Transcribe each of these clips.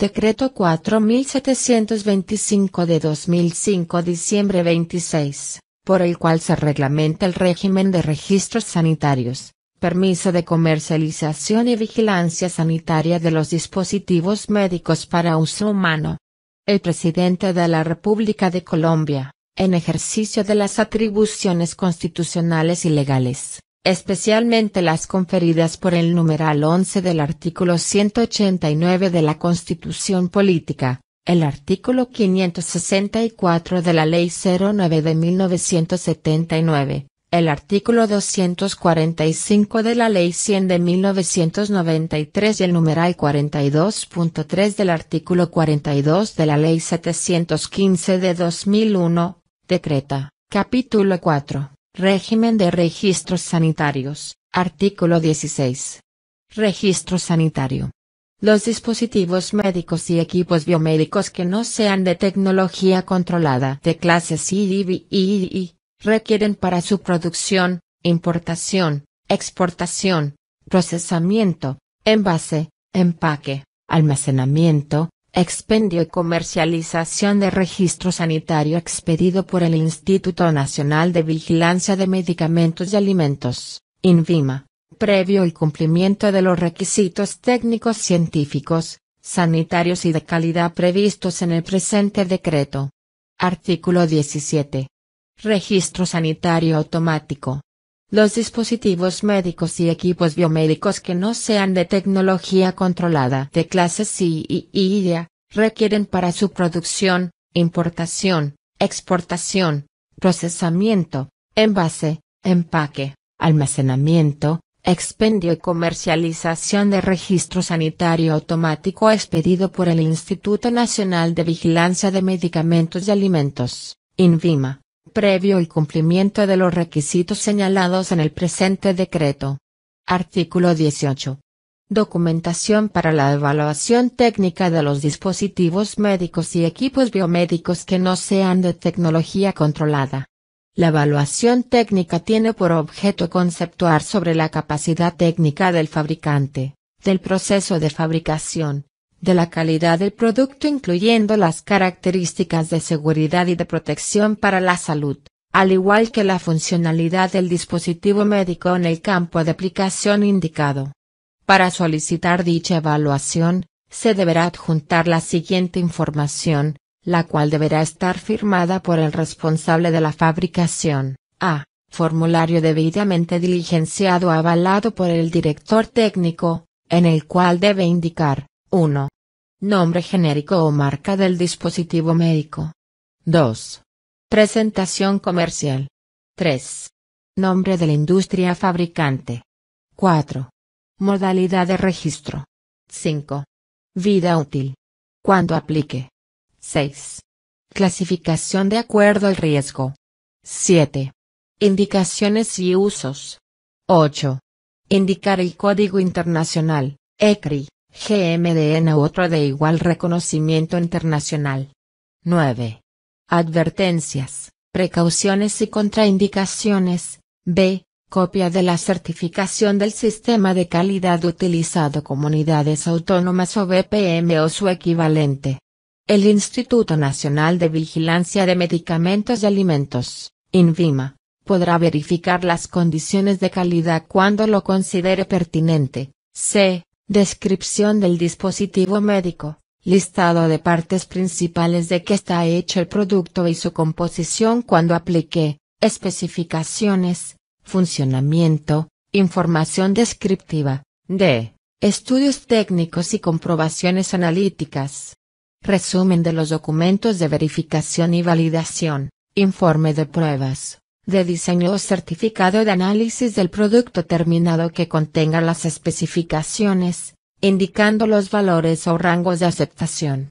Decreto 4725 de 2005 diciembre 26, por el cual se reglamenta el régimen de registros sanitarios, permiso de comercialización y vigilancia sanitaria de los dispositivos médicos para uso humano. El presidente de la República de Colombia, en ejercicio de las atribuciones constitucionales y legales, especialmente las conferidas por el numeral 11 del artículo 189 de la Constitución Política, el artículo 564 de la Ley 09 de 1979, el artículo 245 de la Ley 100 de 1993 y el numeral 42.3 del artículo 42 de la Ley 715 de 2001, decreta, capítulo 4 Régimen de registros sanitarios, artículo 16. Registro sanitario. Los dispositivos médicos y equipos biomédicos que no sean de tecnología controlada de clase III e, e, requieren para su producción, importación, exportación, procesamiento, envase, empaque, almacenamiento, Expendio y comercialización de registro sanitario expedido por el Instituto Nacional de Vigilancia de Medicamentos y Alimentos, INVIMA, previo el cumplimiento de los requisitos técnicos científicos, sanitarios y de calidad previstos en el presente decreto. Artículo 17. Registro sanitario automático. Los dispositivos médicos y equipos biomédicos que no sean de tecnología controlada de clase C y IA, e, requieren para su producción, importación, exportación, procesamiento, envase, empaque, almacenamiento, expendio y comercialización de registro sanitario automático expedido por el Instituto Nacional de Vigilancia de Medicamentos y Alimentos, INVIMA previo el cumplimiento de los requisitos señalados en el presente decreto. Artículo 18. Documentación para la evaluación técnica de los dispositivos médicos y equipos biomédicos que no sean de tecnología controlada. La evaluación técnica tiene por objeto conceptuar sobre la capacidad técnica del fabricante, del proceso de fabricación, de la calidad del producto incluyendo las características de seguridad y de protección para la salud, al igual que la funcionalidad del dispositivo médico en el campo de aplicación indicado. Para solicitar dicha evaluación, se deberá adjuntar la siguiente información, la cual deberá estar firmada por el responsable de la fabricación. A. Formulario debidamente diligenciado avalado por el director técnico, en el cual debe indicar, 1. Nombre genérico o marca del dispositivo médico. 2. Presentación comercial. 3. Nombre de la industria fabricante. 4. Modalidad de registro. 5. Vida útil. Cuando aplique. 6. Clasificación de acuerdo al riesgo. 7. Indicaciones y usos. 8. Indicar el Código Internacional, ECRI. GMDN u otro de igual reconocimiento internacional. 9. Advertencias, precauciones y contraindicaciones. B. Copia de la certificación del sistema de calidad utilizado comunidades autónomas o BPM o su equivalente. El Instituto Nacional de Vigilancia de Medicamentos y Alimentos, INVIMA, podrá verificar las condiciones de calidad cuando lo considere pertinente. C. Descripción del dispositivo médico. Listado de partes principales de que está hecho el producto y su composición cuando aplique. Especificaciones. Funcionamiento. Información descriptiva. D. Estudios técnicos y comprobaciones analíticas. Resumen de los documentos de verificación y validación. Informe de pruebas de diseño o certificado de análisis del producto terminado que contenga las especificaciones, indicando los valores o rangos de aceptación.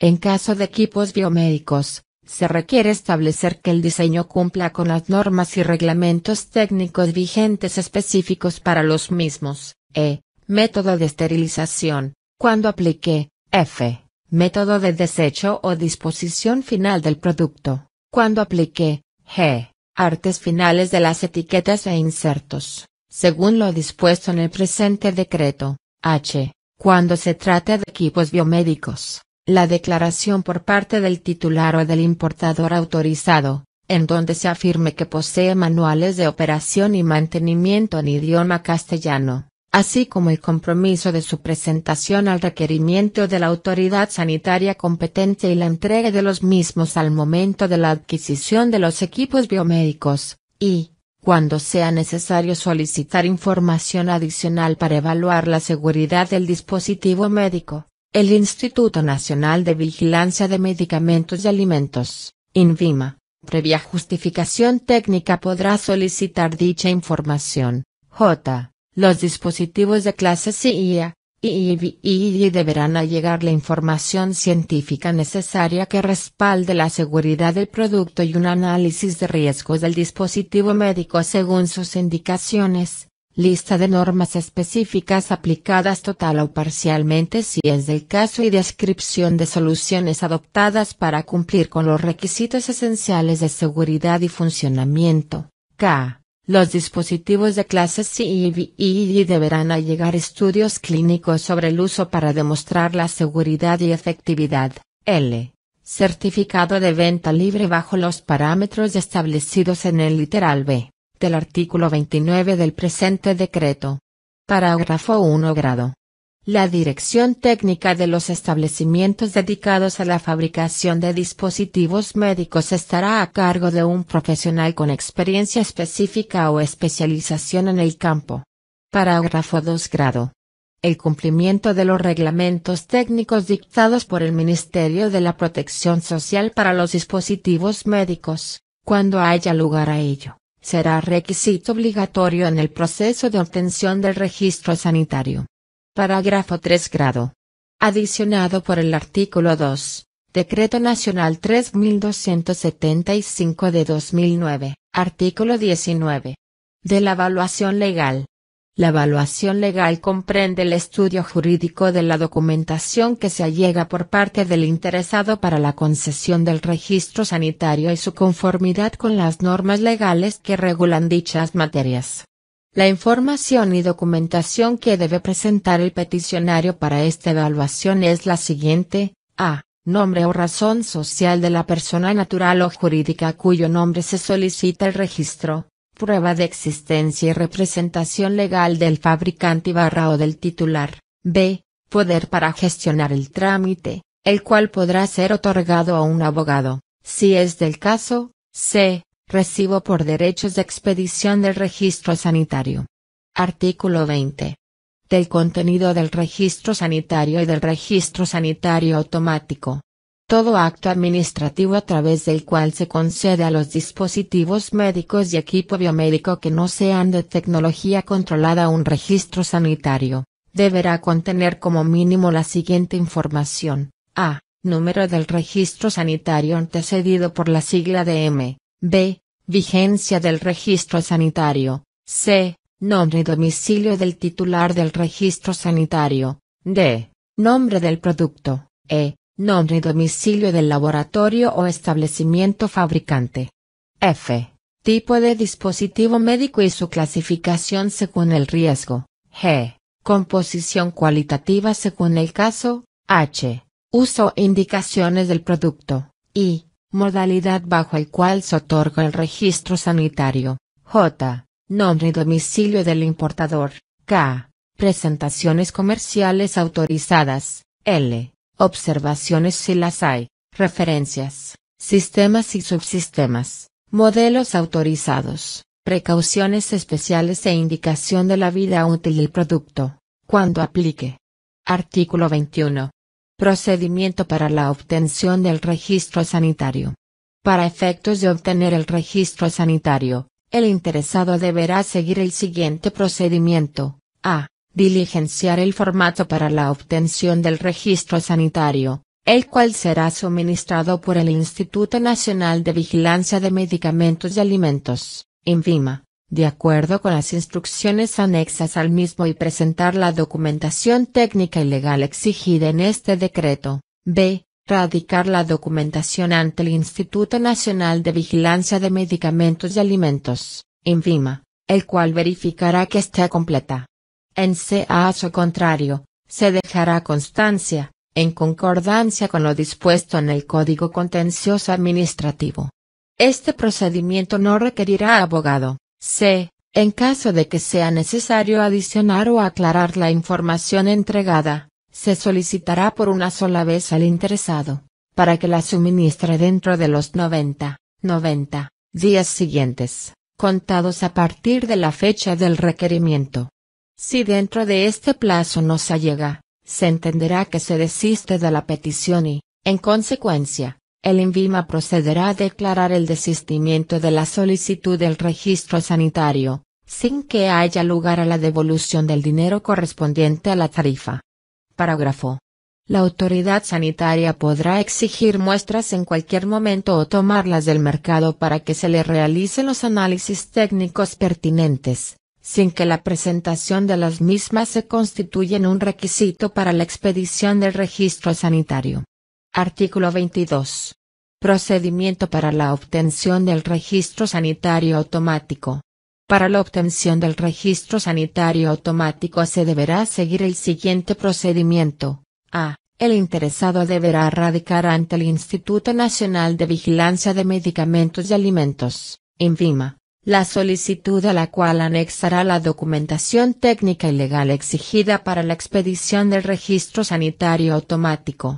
En caso de equipos biomédicos, se requiere establecer que el diseño cumpla con las normas y reglamentos técnicos vigentes específicos para los mismos, e. Método de esterilización, cuando aplique, f. Método de desecho o disposición final del producto, cuando aplique, g Artes finales de las etiquetas e insertos, según lo dispuesto en el presente decreto, H. Cuando se trata de equipos biomédicos, la declaración por parte del titular o del importador autorizado, en donde se afirme que posee manuales de operación y mantenimiento en idioma castellano, así como el compromiso de su presentación al requerimiento de la autoridad sanitaria competente y la entrega de los mismos al momento de la adquisición de los equipos biomédicos, y, cuando sea necesario solicitar información adicional para evaluar la seguridad del dispositivo médico, el Instituto Nacional de Vigilancia de Medicamentos y Alimentos, INVIMA, previa justificación técnica podrá solicitar dicha información. J. Los dispositivos de clase CIA, y deberán allegar la información científica necesaria que respalde la seguridad del producto y un análisis de riesgos del dispositivo médico según sus indicaciones, lista de normas específicas aplicadas total o parcialmente si es del caso y descripción de soluciones adoptadas para cumplir con los requisitos esenciales de seguridad y funcionamiento. K. Los dispositivos de clase D deberán allegar estudios clínicos sobre el uso para demostrar la seguridad y efectividad. L. Certificado de venta libre bajo los parámetros establecidos en el literal B del artículo 29 del presente decreto. Parágrafo 1 grado. La dirección técnica de los establecimientos dedicados a la fabricación de dispositivos médicos estará a cargo de un profesional con experiencia específica o especialización en el campo. Parágrafo 2 grado. El cumplimiento de los reglamentos técnicos dictados por el Ministerio de la Protección Social para los dispositivos médicos, cuando haya lugar a ello, será requisito obligatorio en el proceso de obtención del registro sanitario. Parágrafo 3 grado. Adicionado por el artículo 2, Decreto Nacional 3275 de 2009, artículo 19. De la evaluación legal. La evaluación legal comprende el estudio jurídico de la documentación que se allega por parte del interesado para la concesión del registro sanitario y su conformidad con las normas legales que regulan dichas materias. La información y documentación que debe presentar el peticionario para esta evaluación es la siguiente, a. Nombre o razón social de la persona natural o jurídica cuyo nombre se solicita el registro, prueba de existencia y representación legal del fabricante y barra o del titular. B. Poder para gestionar el trámite, el cual podrá ser otorgado a un abogado, si es del caso. C. Recibo por derechos de expedición del registro sanitario. Artículo 20. Del contenido del registro sanitario y del registro sanitario automático. Todo acto administrativo a través del cual se concede a los dispositivos médicos y equipo biomédico que no sean de tecnología controlada un registro sanitario, deberá contener como mínimo la siguiente información. A. Número del registro sanitario antecedido por la sigla de M. B. Vigencia del registro sanitario. C. Nombre y domicilio del titular del registro sanitario. D. Nombre del producto. E. Nombre y domicilio del laboratorio o establecimiento fabricante. F. Tipo de dispositivo médico y su clasificación según el riesgo. G. Composición cualitativa según el caso. H. Uso e indicaciones del producto. I modalidad bajo el cual se otorga el registro sanitario, J. Nombre y domicilio del importador, K. Presentaciones comerciales autorizadas, L. Observaciones si las hay, referencias, sistemas y subsistemas, modelos autorizados, precauciones especiales e indicación de la vida útil del producto, cuando aplique. Artículo 21. Procedimiento para la obtención del registro sanitario. Para efectos de obtener el registro sanitario, el interesado deberá seguir el siguiente procedimiento. A. Diligenciar el formato para la obtención del registro sanitario, el cual será suministrado por el Instituto Nacional de Vigilancia de Medicamentos y Alimentos, INVIMA de acuerdo con las instrucciones anexas al mismo y presentar la documentación técnica y legal exigida en este decreto. B. Radicar la documentación ante el Instituto Nacional de Vigilancia de Medicamentos y Alimentos, INVIMA, el cual verificará que esté completa. En a su contrario, se dejará constancia, en concordancia con lo dispuesto en el Código Contencioso Administrativo. Este procedimiento no requerirá abogado. C. En caso de que sea necesario adicionar o aclarar la información entregada, se solicitará por una sola vez al interesado, para que la suministre dentro de los 90, 90 días siguientes, contados a partir de la fecha del requerimiento. Si dentro de este plazo no se llega, se entenderá que se desiste de la petición y, en consecuencia, el INVIMA procederá a declarar el desistimiento de la solicitud del registro sanitario, sin que haya lugar a la devolución del dinero correspondiente a la tarifa. Parágrafo. La autoridad sanitaria podrá exigir muestras en cualquier momento o tomarlas del mercado para que se le realicen los análisis técnicos pertinentes, sin que la presentación de las mismas se constituya en un requisito para la expedición del registro sanitario. Artículo 22. Procedimiento para la obtención del registro sanitario automático. Para la obtención del registro sanitario automático se deberá seguir el siguiente procedimiento. A. El interesado deberá radicar ante el Instituto Nacional de Vigilancia de Medicamentos y Alimentos, INVIMA, la solicitud a la cual anexará la documentación técnica y legal exigida para la expedición del registro sanitario automático.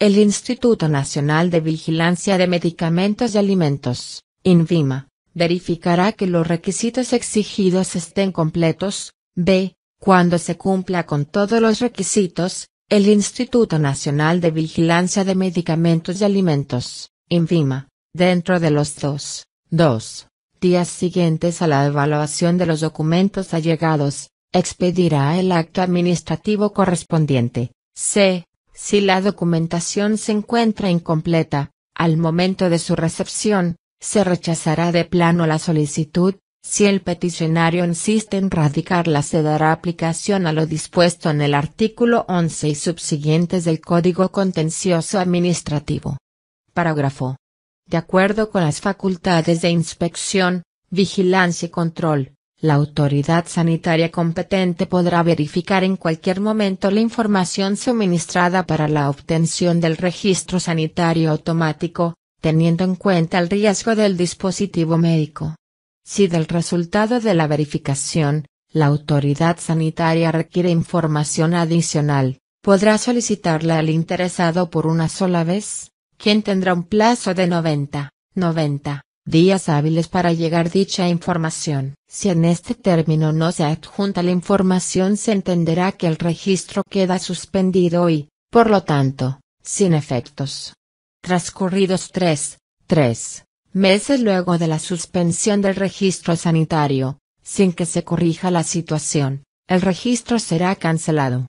El Instituto Nacional de Vigilancia de Medicamentos y Alimentos, INVIMA, verificará que los requisitos exigidos estén completos, b. Cuando se cumpla con todos los requisitos, el Instituto Nacional de Vigilancia de Medicamentos y Alimentos, INVIMA, dentro de los dos, dos días siguientes a la evaluación de los documentos allegados, expedirá el acto administrativo correspondiente, c. Si la documentación se encuentra incompleta, al momento de su recepción, se rechazará de plano la solicitud, si el peticionario insiste en radicarla se dará aplicación a lo dispuesto en el artículo 11 y subsiguientes del Código Contencioso Administrativo. Parágrafo. De acuerdo con las facultades de inspección, vigilancia y control, la autoridad sanitaria competente podrá verificar en cualquier momento la información suministrada para la obtención del registro sanitario automático, teniendo en cuenta el riesgo del dispositivo médico. Si del resultado de la verificación, la autoridad sanitaria requiere información adicional, podrá solicitarla al interesado por una sola vez, quien tendrá un plazo de 90, 90 días hábiles para llegar dicha información. Si en este término no se adjunta la información se entenderá que el registro queda suspendido y, por lo tanto, sin efectos. Transcurridos tres, tres, meses luego de la suspensión del registro sanitario, sin que se corrija la situación, el registro será cancelado.